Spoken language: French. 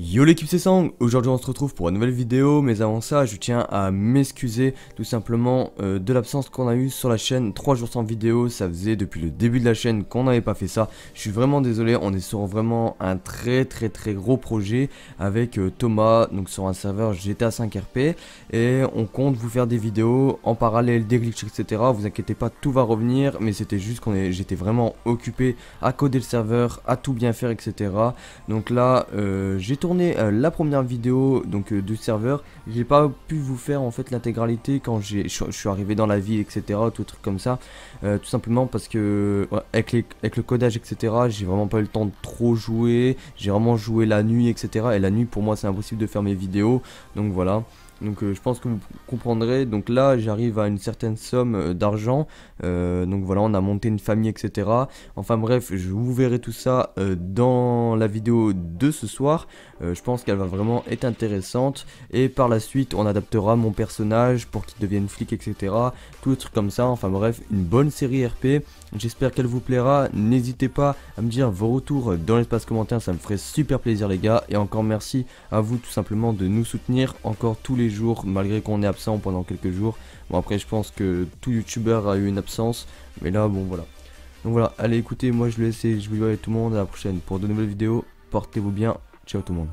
Yo l'équipe c'est Sang, aujourd'hui on se retrouve pour une nouvelle vidéo mais avant ça je tiens à m'excuser tout simplement euh, de l'absence qu'on a eue sur la chaîne 3 jours sans vidéo, ça faisait depuis le début de la chaîne qu'on n'avait pas fait ça, je suis vraiment désolé, on est sur vraiment un très très très gros projet avec euh, Thomas donc sur un serveur GTA 5 RP et on compte vous faire des vidéos en parallèle des glitches etc, vous inquiétez pas tout va revenir mais c'était juste qu'on est... j'étais vraiment occupé à coder le serveur, à tout bien faire etc, donc là euh, j'ai tout euh, la première vidéo donc euh, du serveur. J'ai pas pu vous faire en fait l'intégralité quand je suis arrivé dans la ville, etc. Tout truc comme ça. Euh, tout simplement parce que avec, les, avec le codage, etc. J'ai vraiment pas eu le temps de trop jouer. J'ai vraiment joué la nuit, etc. Et la nuit pour moi c'est impossible de faire mes vidéos. Donc voilà. Donc euh, je pense que vous comprendrez. Donc là, j'arrive à une certaine somme euh, d'argent. Euh, donc voilà, on a monté une famille, etc. Enfin bref, je vous verrai tout ça dans la vidéo de ce soir. je pense qu'elle va vraiment être intéressante. Et par la suite, on adaptera mon personnage pour qu'il devienne flic, etc. Tout les trucs comme ça. Enfin bref, une bonne série RP. J'espère qu'elle vous plaira. N'hésitez pas à me dire vos retours dans l'espace commentaire. Ça me ferait super plaisir, les gars. Et encore merci à vous tout simplement de nous soutenir encore tous les jours, malgré qu'on est absent pendant quelques jours. Bon, après, je pense que tout youtubeur a eu une absence, mais là, bon, voilà. Donc voilà, allez, écoutez, moi je vous laisse et je vous dis à tout le monde à la prochaine pour de nouvelles vidéos. Portez-vous bien, ciao tout le monde.